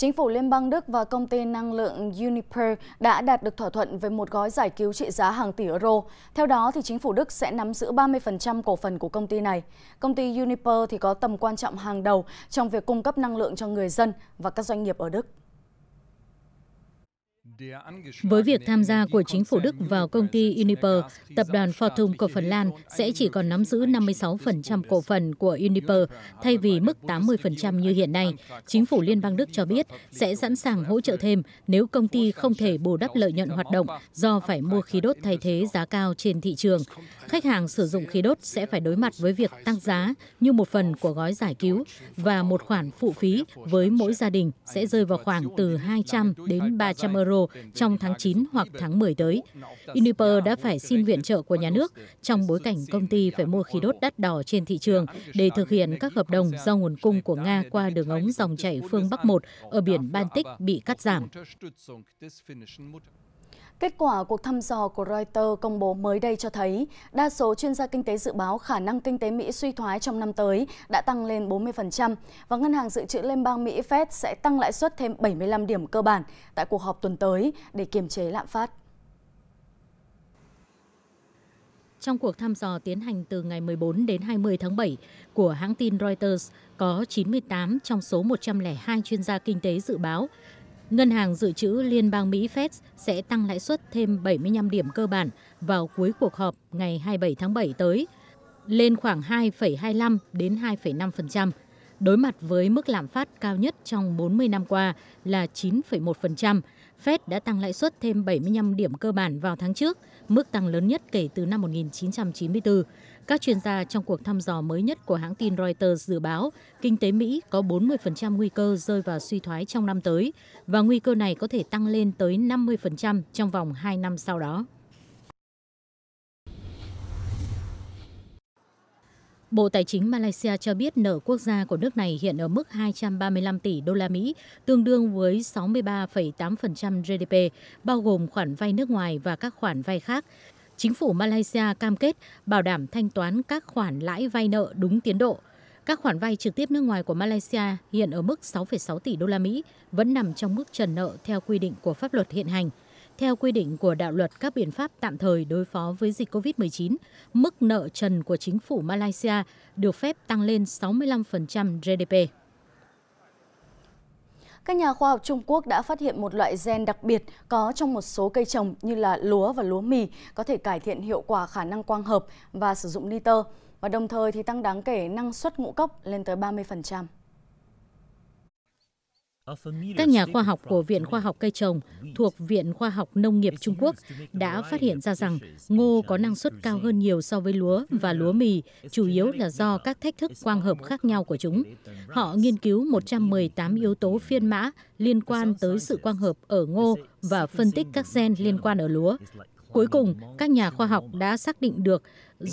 Chính phủ Liên bang Đức và công ty năng lượng Uniper đã đạt được thỏa thuận về một gói giải cứu trị giá hàng tỷ euro. Theo đó, thì chính phủ Đức sẽ nắm giữ 30% cổ phần của công ty này. Công ty Uniper thì có tầm quan trọng hàng đầu trong việc cung cấp năng lượng cho người dân và các doanh nghiệp ở Đức. Với việc tham gia của chính phủ Đức vào công ty Uniper, tập đoàn Fortum của Phần Lan sẽ chỉ còn nắm giữ 56% cổ phần của Uniper thay vì mức 80% như hiện nay. Chính phủ Liên bang Đức cho biết sẽ sẵn sàng hỗ trợ thêm nếu công ty không thể bù đắp lợi nhuận hoạt động do phải mua khí đốt thay thế giá cao trên thị trường. Khách hàng sử dụng khí đốt sẽ phải đối mặt với việc tăng giá như một phần của gói giải cứu và một khoản phụ phí với mỗi gia đình sẽ rơi vào khoảng từ 200 đến 300 euro trong tháng 9 hoặc tháng 10 tới. Uniper đã phải xin viện trợ của nhà nước trong bối cảnh công ty phải mua khí đốt đắt đỏ trên thị trường để thực hiện các hợp đồng do nguồn cung của Nga qua đường ống dòng chảy phương Bắc 1 ở biển Baltic bị cắt giảm. Kết quả cuộc thăm dò của Reuters công bố mới đây cho thấy, đa số chuyên gia kinh tế dự báo khả năng kinh tế Mỹ suy thoái trong năm tới đã tăng lên 40% và Ngân hàng Dự trữ Liên bang Mỹ Fed sẽ tăng lãi suất thêm 75 điểm cơ bản tại cuộc họp tuần tới để kiềm chế lạm phát. Trong cuộc thăm dò tiến hành từ ngày 14 đến 20 tháng 7 của hãng tin Reuters, có 98 trong số 102 chuyên gia kinh tế dự báo Ngân hàng Dự trữ Liên bang Mỹ Fed sẽ tăng lãi suất thêm 75 điểm cơ bản vào cuối cuộc họp ngày 27 tháng 7 tới, lên khoảng 2,25 đến 2,5% đối mặt với mức lạm phát cao nhất trong 40 năm qua là 9,1%. Fed đã tăng lãi suất thêm 75 điểm cơ bản vào tháng trước, mức tăng lớn nhất kể từ năm 1994. Các chuyên gia trong cuộc thăm dò mới nhất của hãng tin Reuters dự báo kinh tế Mỹ có 40% nguy cơ rơi vào suy thoái trong năm tới và nguy cơ này có thể tăng lên tới 50% trong vòng 2 năm sau đó. Bộ Tài chính Malaysia cho biết nợ quốc gia của nước này hiện ở mức 235 tỷ đô la Mỹ, tương đương với 63,8% GDP, bao gồm khoản vay nước ngoài và các khoản vay khác. Chính phủ Malaysia cam kết bảo đảm thanh toán các khoản lãi vay nợ đúng tiến độ. Các khoản vay trực tiếp nước ngoài của Malaysia hiện ở mức 6,6 tỷ đô la Mỹ, vẫn nằm trong mức trần nợ theo quy định của pháp luật hiện hành. Theo quy định của đạo luật các biện pháp tạm thời đối phó với dịch COVID-19, mức nợ trần của chính phủ Malaysia được phép tăng lên 65% GDP. Các nhà khoa học Trung Quốc đã phát hiện một loại gen đặc biệt có trong một số cây trồng như là lúa và lúa mì có thể cải thiện hiệu quả khả năng quang hợp và sử dụng nitơ và đồng thời thì tăng đáng kể năng suất ngũ cốc lên tới 30%. Các nhà khoa học của Viện Khoa học Cây trồng thuộc Viện Khoa học Nông nghiệp Trung Quốc đã phát hiện ra rằng ngô có năng suất cao hơn nhiều so với lúa và lúa mì, chủ yếu là do các thách thức quang hợp khác nhau của chúng. Họ nghiên cứu 118 yếu tố phiên mã liên quan tới sự quang hợp ở ngô và phân tích các gen liên quan ở lúa. Cuối cùng, các nhà khoa học đã xác định được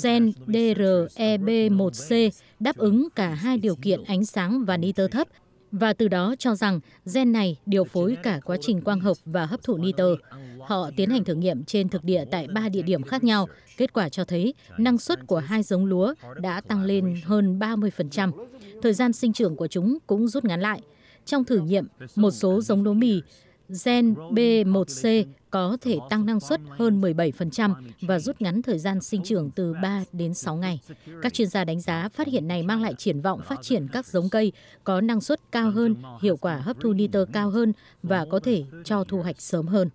gen DREB1C đáp ứng cả hai điều kiện ánh sáng và nitơ thấp và từ đó cho rằng gen này điều phối cả quá trình quang hợp và hấp thụ nitơ. Họ tiến hành thử nghiệm trên thực địa tại ba địa điểm khác nhau. Kết quả cho thấy năng suất của hai giống lúa đã tăng lên hơn 30%. Thời gian sinh trưởng của chúng cũng rút ngắn lại. Trong thử nghiệm, một số giống lúa mì gen B1C có thể tăng năng suất hơn 17% và rút ngắn thời gian sinh trưởng từ 3 đến 6 ngày. Các chuyên gia đánh giá phát hiện này mang lại triển vọng phát triển các giống cây có năng suất cao hơn, hiệu quả hấp thu nitơ cao hơn và có thể cho thu hoạch sớm hơn.